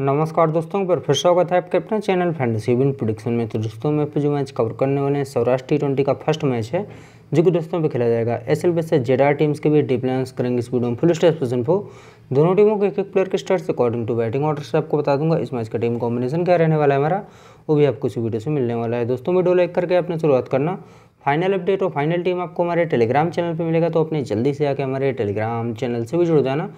नमस्कार दोस्तों पर फिर स्वागत है आपके अपने चैनल फैंटेसी विन प्रोडिक्शन में तो दोस्तों मैं फिर जो मैच कवर करने वाले हैं सौराष्ट्र टी ट्वेंटी का फर्स्ट मैच है जो कि दोस्तों पे खेला जाएगा एस एल बी से जेड टीम्स के भी डिप्लेंस करेंगे इस वीडियो में फुल स्टेज पोजन फो दोनों टीमों के एक एक प्लेयर के start according to batting order से आपको बता दूंगा इस मैच का टीम कॉम्बिनेशन क्या रहने वाला है हमारा वो भी आपको इसी वीडियो से मिलने वाला है दोस्तों वीडियो लाइक करके अपने शुरुआत करना फाइनल अपडेट और फाइनल टीम आपको हमारे टेलीग्राम चैनल पे मिलेगा तो अपने जल्दी से आके हमारे टेलीग्राम चैनल से भी जुड़ जाना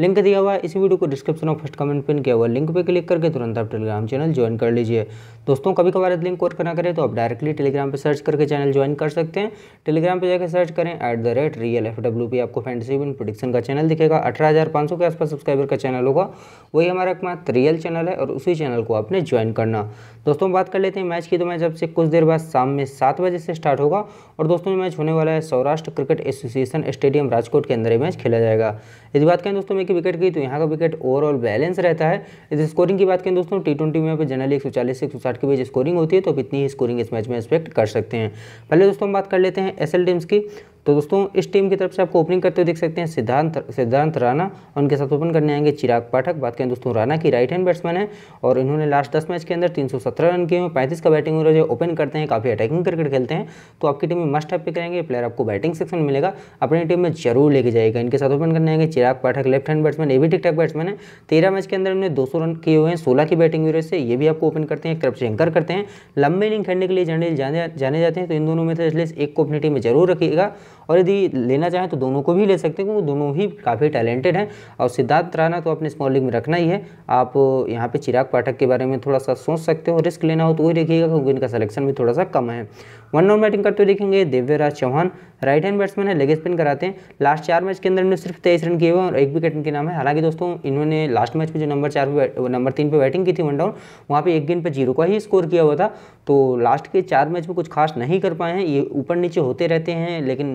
लिंक दिया हुआ है इसी वीडियो को डिस्क्रिप्शन और फर्स्ट कमेंट पिन किया हुआ लिंक पे क्लिक करके तुरंत आप टेलीग्राम चैनल ज्वाइन कर लीजिए दोस्तों कभी कभार लिंक वर्क करना करें तो आप डायरेक्टली टेलीग्राम पर सर्च करके चैनल ज्वाइन कर सकते हैं टेलीग्राम पर जाकर सर्च करें at the rate real F W P आपको फैंटेसी विन प्रोडिक्शन का चैनल दिखेगा अठारह हज़ार पाँच सौ के आसपास सब्सक्राइबर का चैनल होगा वही हमारा एकमात्र रियल चैनल है और उसी चैनल को आपने ज्वाइन करना दोस्तों दोस्तों बात कर लेते हैं मैच की तो मैच अब से कुछ देर बाद शाम में सात बजे से स्टार्ट होगा और दोस्तों ये मैच होने वाला है Saurashtra cricket association stadium Rajkot के अंदर ये मैच खेला जाएगा यदि बात करें दोस्तों में की विकेट की तो यहाँ का विकेट ओवरऑल बैलेंस रहता है यदि स्कोरिंग की बात करें दोस्तों टी ट्वेंटी में जनरली एक सौ चालीस से एक सौ साठ के बीच स्कोरिंग होती है तो इतनी ही स्कोरिंग इस मैच में एक्सपेक्ट कर सकते हैं पहले दोस्तों हम बात कर लेते हैं एस टीम्स की तो दोस्तों इस टीम की तरफ से आपको ओपनिंग करते हुए देख सकते हैं सिद्धांत सिद्धांत राणा उनके साथ ओपन करने आएंगे चिराग पाठक बात करें दोस्तों राणा की राइट हैंड बैट्समैन है और इन्होंने लास्ट दस मैच के अंदर तीन रन किए हुए पैंतीस का बैटिंग और जो ओपन करते हैं काफ़ी अटैकिंग क्रिकेट खेलते हैं तो आपकी टीम में मस्ट पिक करेंगे प्लेयर आपको बैटिंग सेक्शन मिलेगा अपनी टीम में जरूर लेके जाएगा इनके साथ ओपन करने आएंगे Chirag Pathak left hand batsman ये भी ठीक ठाक बैट्समैन है तेरह मैच के अंदर इन्होंने दो रन किए हुए हैं सोलह की बैटिंग वीरो से ये भी आपको ओपन करते हैं क्रप्स एंकर करते हैं लंबे इनिंग खेलने के लिए जाने जाने जाते हैं तो इन दोनों में से एक को अपनी टीम में जरूर रखिएगा और यदि लेना चाहें तो दोनों को भी ले सकते हैं क्योंकि दोनों ही काफ़ी टैलेंटेड हैं और सिद्धार्थ राणा तो अपने स्मॉल लीग में रखना ही है आप यहाँ पर चिराग पाठक के बारे में थोड़ा सा सोच सकते हो रिस्क लेना हो तो वही देखिएगा क्योंकि इनका सलेक्शन भी थोड़ा सा कम है वन नॉन बैटिंग करते हुए देखेंगे Divyaraj Chauhan right hand batsman है लेग स्पिन कराते हैं लास्ट चार मैच के अंदर इन्होंने सिर्फ तेईस रन किए हुए और एक विकेट इनके नाम है हालांकि दोस्तों इन्होंने लास्ट मैच में जो नंबर चार पर नंबर तीन पे बैटिंग की थी वन डाउन वहाँ पर एक गेंद पर जीरो का ही स्कोर किया हुआ था तो लास्ट के चार मैच में कुछ खास नहीं कर पाए हैं ये ऊपर नीचे होते रहते हैं लेकिन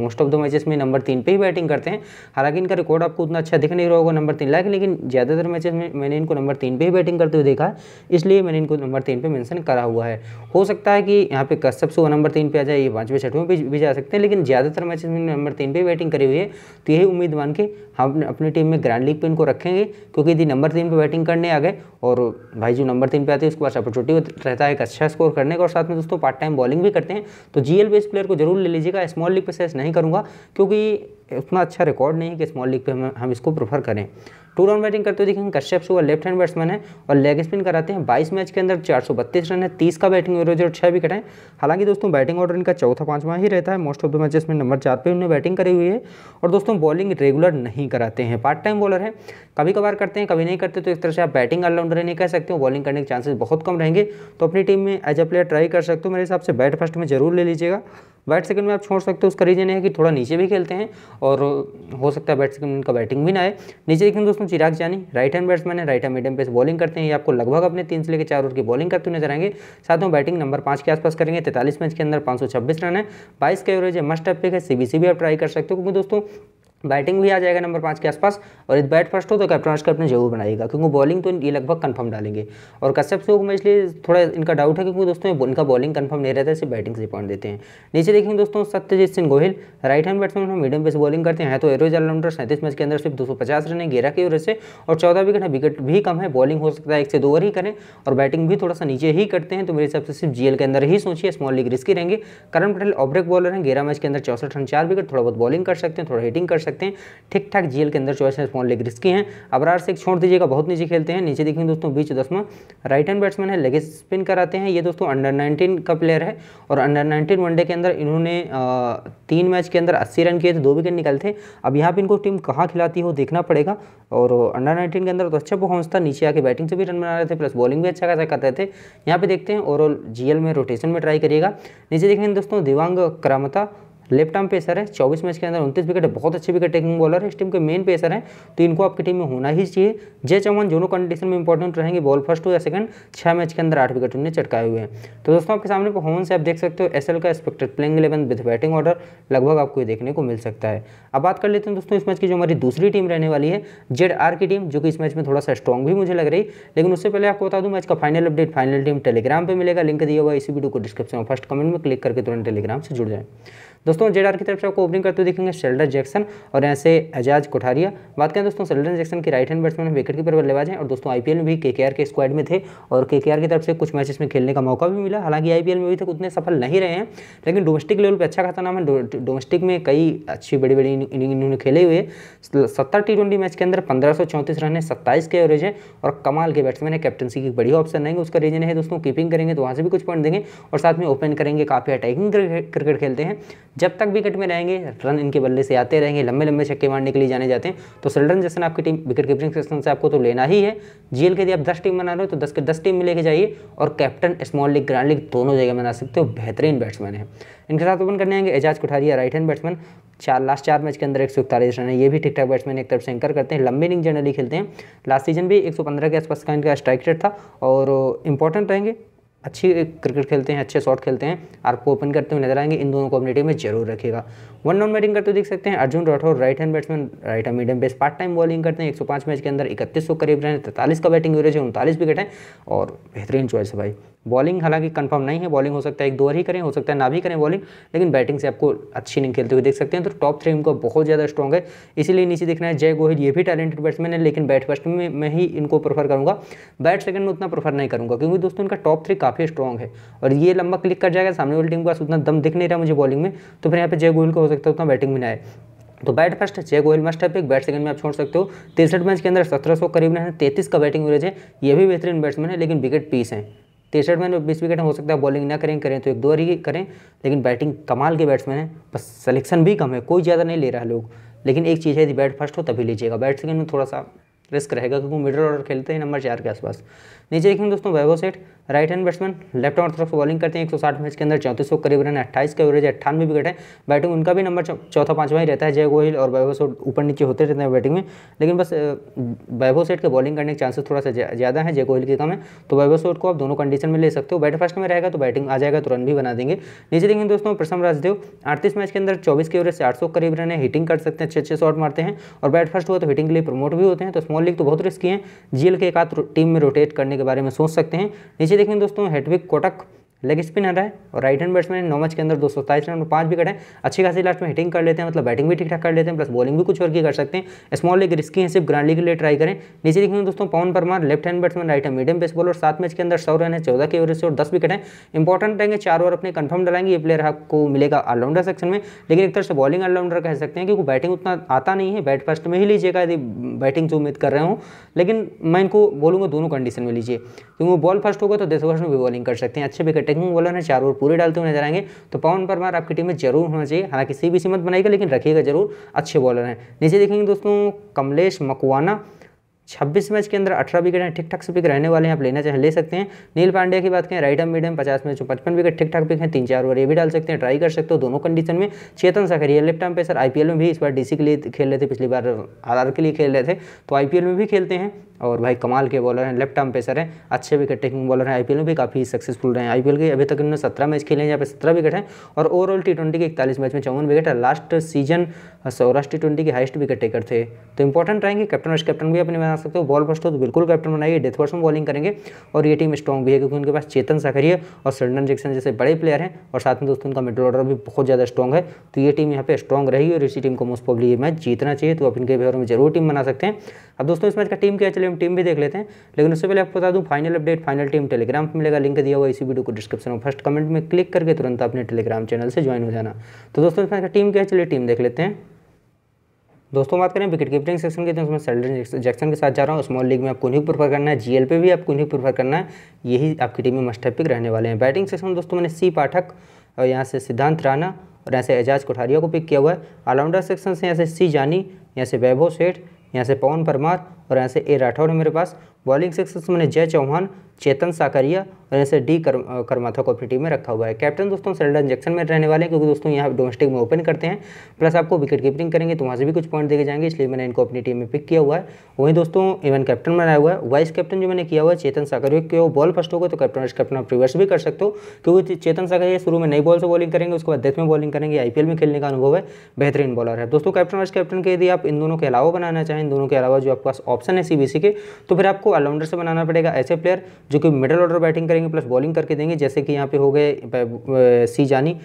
मोस्ट ऑफ द मैचेस में नंबर तीन पर ही बैटिंग करते हैं हालांकि इनका रिकॉर्ड आपको उतना अच्छा दिख नहीं रहा होगा नंबर तीन लाख लेकिन ज़्यादातर मैचेस में मैंने इनको नंबर तीन पर ही बैटिंग करते हुए देखा इसलिए मैंने इनको नंबर तीन पर मैंसन करा हुआ है हो सकता है कि यहाँ पर कश्यप सबसे वो नंबर तीन पे आ जाए ये पाँचवें छठवें पे भी जा सकते हैं लेकिन ज़्यादातर मैचेस में नंबर तीन पे बैटिंग करी हुई है तो यही उम्मीद मान के हम अपनी टीम में ग्रैंड लीग पे इनको रखेंगे क्योंकि यदि नंबर तीन पर बैटिंग करने आ गए और भाई जो नंबर तीन पर आते हैं उसके पास अपॉर्चुनिटी रहता है एक अच्छा स्कोर करने का और साथ में दोस्तों पार्ट टाइम बॉलिंग भी करते हैं तो जी एल प्लेयर को जरूर ले लीजिएगा स्मॉल लीग पर सेस नहीं करूँगा क्योंकि उतना अच्छा रिकॉर्ड नहीं है कि स्मॉल लीग पर हम इसको प्रेफर करें टू राउंड बैटिंग करते हुए देखेंगे कश्यप सुबह लेफ्ट हैंड बैट्समैन है और लेग स्पिन कराते हैं बाईस मैच के अंदर चार रन है तीस का बैटिंग एवरेज और छह विकेट है हालांकि दोस्तों बैटिंग ऑर्डर इनका चौथा पाँचवा ही रहता है मोस्ट ऑफ द मैचेस में नंबर चार पर उन्होंने बैटिंग करी हुई है और दोस्तों बॉलिंग रेगुलर नहीं कराते हैं पार्ट टाइम बॉलर है कभी कभार करते हैं कभी नहीं करते तो इस तरह से आप बैटिंग ऑलराउंडर नहीं कह सकते हो बॉलिंग करने के चांसेस बहुत कम रहेंगे तो अपनी टीम में एज ए प्लेयर ट्राई कर सकते हो मेरे हिसाब से बैट फर्स्ट में जरूर ले लीजिएगा बैट सेकंड में आप छोड़ सकते हो उसका रीजन है कि थोड़ा नीचे भी खेलते हैं और हो सकता है बैट सेकंड इनका बैटिंग भी ना आए नीचे देखें दोस्तों Chirag Jani right hand batsman है right hand medium pace bowling करते हैं ये आपको लगभग अपने तीन से लेकर चार ओवर की बॉलिंग करते नजर आएंगे साथ में बैटिंग नंबर पांच के आसपास करेंगे तैतालीस मैच के अंदर पांच रन है बाईस का एवरेज है मस्ट अपेक है सीबीसी भी आप ट्राई कर सकते हो क्योंकि दोस्तों बैटिंग भी आ जाएगा नंबर पाँच के आसपास और यदि बैट फर्स्ट हो तो कैप्टन आर्ट्स अपने जरूर बनाएगा क्योंकि बॉलिंग तो ये लगभग कंफर्म डालेंगे और कश्यप से मैं इसलिए थोड़ा इनका डाउट है क्योंकि दोस्तों इनका बॉलिंग कंफर्म नहीं रहता है सिर्फ बैटिंग से पॉइंट देते हैं नीचे देखेंगे दोस्तों Satyajeet Singh Gohil right hand batsman हम मीडियम पे बॉलिंग करते हैं तो एरोज ऑलराउंडर सैंतीस मैच के अंदर सिर्फ दो रन है ग्यारह की ओर से और चौदह विकेट है विकेट भी कम है बॉलिंग हो सकता है एक से दो ओवर ही करें और बैटिंग भी थोड़ा सा नीचे ही करते हैं तो मेरे हिसाब से सिर्फ जीएल के अंदर ही सोचिए स्मॉल लीग रिस्की रहेंगे करण पटेल ऑब्रेक बॉलर हैं ग्यारह मैच के अंदर चौसठ रन चार विकेट थोड़ा बहुत बॉलिंग कर सकते हैं थोड़ा हिटिंग कर सकते सकते हैं ठीक ठाक जीएल के अंदर चॉइस है स्मॉल लेग रिस्की की हैं अबरार से छोड़ दीजिएगा बहुत नीचे खेलते हैं नीचे देखेंगे दोस्तों बीच दसवा राइट हैंड बैट्समैन है लेग स्पिन कराते हैं ये दोस्तों अंडर नाइनटीन का प्लेयर है और अंडर नाइनटीन वनडे के अंदर इन्होंने तीन मैच के अंदर अस्सी रन किए थे दो विकेट निकाले थे अब यहाँ पर इनको टीम कहाँ खिलाती हो देखना पड़ेगा और अंडर नाइनटीन के अंदर तो अच्छा परफॉर्मेंस था नीचे आके बैटिंग से भी रन बना रहे थे प्लस बॉलिंग भी अच्छा खासा करते थे यहाँ पे देखते हैं ओवरऑल जीएल में रोटेशन में ट्राई करिएगा नीचे देखेंगे दोस्तों Divang Karamta left arm pacer है चौबीस मैच के अंदर उनतीस विकेट है बहुत अच्छे विकेट टेकिंग बॉलर है इस टीम के मेन पेसर हैं तो इनको आपकी टीम में होना ही चाहिए जय चौहान दोनों कंडीशन में इंपॉर्टेंट रहेंगे बॉल फर्स्ट हो या सेकंड छः मैच के अंदर आठ विकेट उन्हें चटकाए हुए हैं तो दोस्तों आपके सामने परफॉर्मेंस आप देख सकते हो एस का expected playing eleven with batting order लगभग आपको ये देखने को मिल सकता है अब बात कर लेते हैं दोस्तों इस मैच की जो हमारी दूसरी टीम रहने वाली है जेड आर की टीम जो कि इस मैच में थोड़ा सा स्ट्रॉन्ग भी मुझे लग रही लेकिन उससे पहले आपको बता दूँ मैच का final update final team Telegram पर मिलेगा लिंक दिया हुआ इसी वीडियो को डिस्क्रिप्शन में फर्स्ट कमेंट में क्लिक करके तुरंत टेलीग्राम से जुड़ जाए दोस्तों जेड की तरफ से आपको ओपनिंग करते हुए देखेंगे शेल्डर जैक्सन और यहाँ से एजाज कोठारिया बात करें दोस्तों शेल्डर जैक्सन की right hand batsman wicket keeper बल्लेबाज हैं और दोस्तों आईपीएल में भी के के स्क्वाड में थे और के की तरफ से कुछ मैचेस में खेलने का मौका भी मिला हालांकि आई में अभी तक उतने सफल नहीं रहे हैं लेकिन डोमेस्टिक लेवल पर अच्छा खाता नाम है डोमेस्टिक में कई अच्छी बड़ी बड़ी इनिंग इन्होंने खेले हुए सत्तर टी ट्वेंटी मैच के अंदर पंद्रह रन है सत्ताईस के एवरेज है और कमाल के बैट्समैन है कैप्टनसी की बढ़िया ऑप्शन रहेंगे उसका रीजन है दोस्तों कीपिंग करेंगे तो वहाँ से भी कुछ पॉइंट देंगे और साथ में ओपन करेंगे काफ़ी अटैकिंग क्रिकेट खेलते हैं जब तक विकेट में रहेंगे रन इनके बल्ले से आते रहेंगे लंबे लंबे छक्के मारने के लिए जाने जाते हैं तो सिल्डन जैसे आपकी टीम विकेट कीपिंग सेक्शन से आपको तो लेना ही है जीएल के यदि आप दस टीम बना रहे हो तो दस के दस टीम में लेके जाइए और captain small league grand league दोनों जगह बना सकते हो बेहतरीन बैट्समैन है इनके साथ ओपन करने आएंगे Ejaz Kothariya right hand batsman चार लास्ट चार मैच के अंदर एक सौ इकतालीस रन है ये भी ठीक ठाक बैट्समैन एक तरफ से एंकर करते हैं लंबे इनिंग जनरली खेलते हैं लास्ट सीजन भी 115 के आसपास का इनका स्ट्राइक रेट था और इंपॉर्टेंट रहेंगे अच्छी क्रिकेट खेलते हैं अच्छे शॉट खेलते हैं आपको ओपन करते हुए नजर आएंगे इन दोनों को अपनी टीम में जरूर रखेगा वन नॉन बैटिंग करते देख सकते हैं Arjun Rathore right hand batsman right hand medium pace part time bowling करते हैं 105 मैच के अंदर इकतीस सौ करीब रहे तैतालीस का बैटिंग एवरेज है उनतालीस विकेट है और बेहतरीन चॉइस है भाई बॉलिंग हालांकि कंफर्म नहीं है बॉलिंग हो सकता है एक दो ही करें हो सकता है ना भी करें बॉलिंग लेकिन बैटिंग से आपको अच्छी नहीं खेलते हुए देख सकते हैं तो टॉप थ्री इनको बहुत ज़्यादा स्ट्रॉग है इसीलिए नीचे देखना है जय गोहिल ये भी टैलेंटेड बैट्समैन है लेकिन बैट फर्स्ट में मैं ही इनको प्रेफर करूँगा बैट सेकंड में उतना प्रेफर नहीं करूँगा क्योंकि दोस्तों इनका टॉप थ्री काफ़ी स्ट्रॉग है और ये लंबा क्लिक कर जाएगा सामने वाली टीम का उतना दम दिख नहीं रहा मुझे बॉलिंग में तो फिर यहाँ पर जय गोहिल को सकता है उतना बैटिंग में ना आए तो बैट फर्स्ट चेक गोयल मस्ट है पिक बैट सेकंड में आप छोड़ सकते हो तिरसठ मैच के अंदर सत्रह सौ करीब है तैतीस का बैटिंग एवरेज है ये भी बेहतरीन बैट्समैन है लेकिन विकेट पीस है तिरसठ में बीस विकेट हो सकता है बॉलिंग ना करें करें तो एक दो ही करें लेकिन बैटिंग कमाल के बैट्समैन है बस सलेक्शन भी कम है कोई ज़्यादा नहीं ले रहा है लोग लेकिन एक चीज़ है यदि बैट फर्स्ट हो तभी लीजिएगा बैट सेकंड में थोड़ा सा रिस्क रहेगा क्योंकि मिडिल ऑर्डर खेलते हैं नंबर चार के आसपास नीचे देखेंगे दोस्तों Vaibhav Seth right hand batsman left तरफ बॉलिंग करते हैं 160 मैच के अंदर चौंतीस सौ करीब रन अट्ठाईस का एवरेज अट्ठानवे विकेट है बैटिंग उनका भी नंबर चौथा पांचवा ही रहता है जय गोहिल और वैभव सेठ ऊपर नीचे होते रहते हैं बैटिंग में लेकिन बस वैभव सेठ के बॉलिंग करने के चांसेस थोड़ा सा ज़्यादा है जय गोहिल के कम है तो वैभव सेठ को आप दोनों कंडीशन में ले सकते हो बैट फर्स्ट में रहेगा तो बैटिंग आ जाएगा तो रन भी बना देंगे नीचे देखेंगे दोस्तों प्रसम राजदेव अड़तीस मैच के अंदर चौबीस के एवरेज से आठ करीब रन है हिटिंग कर सकते हैं अच्छे अच्छे शॉट मारते हैं और बैट फर्स्ट हुआ तो हिटिंग के लिए प्रमोट भी होते हैं तो मौलिक तो बहुत रिस्की हैं जीएल के एक आध टीम में रोटेट करने के बारे में सोच सकते हैं नीचे देखें दोस्तों हेटविक कोटक लेग स्पिन है और राइट हैंड बैट्समैन नौ मैच के अंदर दो सौ सताईस रन पांच विकेट हैं अच्छी खासी लास्ट में हिटिंग कर लेते हैं मतलब बैटिंग भी ठीक ठाक कर लेते हैं प्लस बॉलिंग भी कुछ और की कर सकते हैं स्मॉल लेग रिस्की है सिर्फ ग्रांड लीग के लिए ट्राई करें नीचे देखेंगे दोस्तों Pawan Parmar left hand batsman right है मीडियम बेस बॉलर सात मैच के अंदर सौ रन है चौदह के एवरेज से और दस विकेट है इंपॉर्टेंट रहेंगे चार ओवर अपने कन्फर्म डालेंगे ये प्लेयर आपको मिलेगा ऑलराउंडर सेक्शन में लेकिन एक तरह से बॉलिंग ऑलराउंडर कह सकते हैं क्योंकि बैटिंग उतना आता नहीं है बैट फर्स्ट में ही लीजिएगा यदि बैटिंग जो उम्मीद कर रहे हो लेकिन मैं इनको बोलूँगा दोनों कंडीशन में लीजिए क्योंकि बॉल फर्स्ट होगा तो दस ओवर में भी बॉलिंग कर सकते हैं अच्छे विकेट अटैकिंग बॉलर हैं चार ओवर पूरे डालते हुए नजर आएंगे तो पवन परमार आपकी टीम में जरूर होना चाहिए हालांकि सी सीबीसी मत बनाएगा लेकिन रखिएगा जरूर अच्छे बॉलर हैं नीचे देखेंगे दोस्तों कमलेश मकवाना छब्बीस मैच के अंदर अठारह विकेट हैं ठीक ठाक से पिक रहने वाले हैं आप लेना चाहें ले सकते हैं नील पांड्या की बात करें राइट आर्म मीडियम पचास मैच पचपन विकेट ठीक ठाक पिक हैं तीन चार ओवर ये भी डाल सकते हैं ट्राई कर सकते हो दोनों कंडीशन में Chetan Sakariya left arm pacer IPL में भी इस बार डीसी के लिए खेल रहे थे पिछली बार आर के लिए खेल रहे थे तो आईपीएल में भी खेलते हैं और भाई कमाल के बॉलर हैं लेफ्ट आर्म पेसर हैं अच्छे विकेट टेकिंग बॉलर हैं आईपीएल में भी काफ़ी सक्सेसफुल रहे हैं आईपीएल के अभी तक इन्होंने सत्रह मैच खेले हैं यहाँ पे सत्रह विकेट हैं और ओवरऑल टी ट्वेंटी के इकतालीस मैच में चौवन विकेट है last season Saurashtra T twenty के हाइस्ट विकेट टेकर थे तो इंपॉर्टेंट रहेंगे कैप्टन वाइस कैप्टन भी अपने बना सकते हो बॉल फर्स्ट हो तो बिल्कुल कैप्टन बनाइए डेथ वर्ष में बॉलिंग करेंगे और ये टीम स्ट्रॉन्ग भी है क्योंकि उनके पास चेतन है और सल्डन जैक्सन जैसे बड़े प्लेयर हैं और साथ में दोस्तों उनका मिडल ऑर्डर भी बहुत ज़्यादा स्ट्रॉन्ग है तो ये टीम यहाँ पे स्ट्रॉन्ग रहेगी और इसी टीम को मोस्ट प्रॉब्ली मैच जीतना चाहिए तो आप इनके बेहर में जरूर टीम बना सकते हैं अब दोस्तों इस मैच का टीम क्या चले हम टीम भी देख लेते हैं लेकिन उससे पहले आपको बता दूँ final update final team Telegram पर मिलेगा लिंक दिया हुआ इसी वीडियो को डिस्क्रिप्शन में फर्स्ट कमेंट में क्लिक करके तुरंत अपने टेलीग्राम चैनल से ज्वाइन हो जाना तो दोस्तों इस मैच का टीम क्या चले टीम देख लेते हैं दोस्तों बात करें विकेट कीपिंग सेक्शन की तो मैं सेल्डन जैक्सन के साथ जा रहा हूँ स्मॉल लीग में आपको उन्हीं प्रेफर करना है जीएल पे भी आपको उन्हीं प्रेफर करना है यही आपकी टीम में मस्ट पिक रहने वाले हैं बैटिंग सेक्शन में दोस्तों मैंने सी पाठक और यहाँ से सिद्धांत राणा और यहाँ से एजाज कोठारिया को पिक किया हुआ है ऑलराउंडर सेक्शन से यहाँ से सी जानी यहाँ से वैभव सेठ यहाँ से पवन परमार और यहाँ से ए राठौर है मेरे पास बॉलिंग सिक्स मैंने जय चौहान चेतन साकरिया और ऐसे डी कर, करमाथा को अपनी टीम में रखा हुआ है कैप्टन दोस्तों सरेंडर इंजेक्शन में रहने वाले हैं क्योंकि दोस्तों यहाँ डोमेस्टिक में ओपन करते हैं प्लस आपको विकेट कीपिंग करेंगे तो वहाँ से भी कुछ पॉइंट देखे जाएंगे इसलिए मैंने इनको अपनी टीम में पिक किया हुआ है वहीं दोस्तों इवन कैप्टन बनाया हुआ है वाइस कैप्टन जो मैंने किया हुआ है चेतन साकरिया के बॉल फर्स्ट होगा तो कैप्टन वाइस कैप्टन आप रिवर्स भी कर सकते हो क्योंकि चेतन साकरिया शुरू में नई बॉल से बॉलिंग करेंगे उसके बाद डेथ में बॉलिंग करेंगे आई में खेलने का अनुभव है बेहतरीन बॉलर है दोस्तों कैप्टन वाइस कैप्टन के यदि आप इन दोनों के अलावा बनाना चाहें इन दोनों के अलावा जो आपके पास ऑप्शन है सी के तो फिर आपको ऑलराउंडर से बनाना पड़ेगा ऐसे प्लेयर जो कि मिडल ऑर्डर बैटिंग करेंगे प्लस बॉलिंग करके देंगे जैसे कि यहाँ पे हो गए सी जानी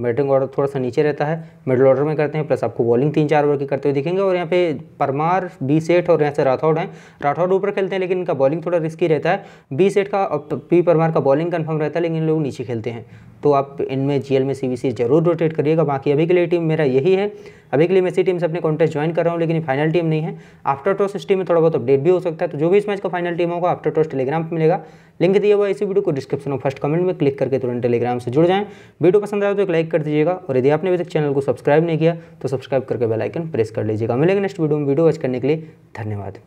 बैटिंग ऑर्डर थोड़ा सा नीचे रहता है मिडिल ऑर्डर में करते हैं प्लस आपको बॉलिंग तीन चार ओवर की करते हुए दिखेंगे और यहाँ पे परमार बी सेठ और यहाँ से राठौड़ हैं राठौड़ ऊपर खेलते हैं लेकिन इनका बॉलिंग थोड़ा रिस्की रहता है बी सेठ का और तो पी परमार का बॉलिंग कन्फर्म रहता है लेकिन इन लोग नीचे खेलते हैं तो आप इनमें जी में सी जरूर रोटेट करिएगा बाकी अभी के लिए टीम मेरा यही है अभी के लिए मैं सी टीम से अपने कॉन्टेस्ट ज्वाइन कर रहा हूँ लेकिन फाइनल टीम नहीं है आफ्टर टॉस इस टीम में थोड़ा बहुत अपडेट भी हो सकता है तो जो भी इस मैच का फाइनल टीम होगा आफ्टर टॉस टेलीग्राम पर मिलेगा लिंक दिया हुआ इसी वीडियो को डिस्क्रिप्शन और फर्स्ट कमेंट में क्लिक करके तुरंत टेलीग्राम से जुड़ जाएँ वीडियो पसंद आए तो एक लाइक लाइक कर दीजिएगा और यदि आपने अभी तक चैनल को सब्सक्राइब नहीं किया तो सब्सक्राइब करके बेलाइकन प्रेस कर लीजिएगा मिलेंगे नेक्स्ट वीडियो में वीडियो वॉच करने के लिए धन्यवाद